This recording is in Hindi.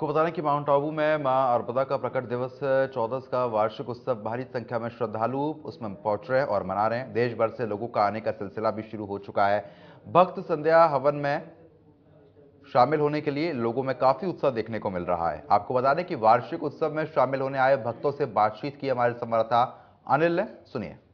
आपको बता दें कि माउंट आबू में मां अर्पदा का प्रकट दिवस चौदह का वार्षिक उत्सव भारी संख्या में श्रद्धालु उसमें पहुंच रहे और मना रहे हैं देश भर से लोगों का आने का सिलसिला भी शुरू हो चुका है भक्त संध्या हवन में शामिल होने के लिए लोगों में काफ़ी उत्साह देखने को मिल रहा है आपको बता दें कि वार्षिक उत्सव में शामिल होने आए भक्तों से बातचीत की हमारे संवाददाता अनिल ने सुनिए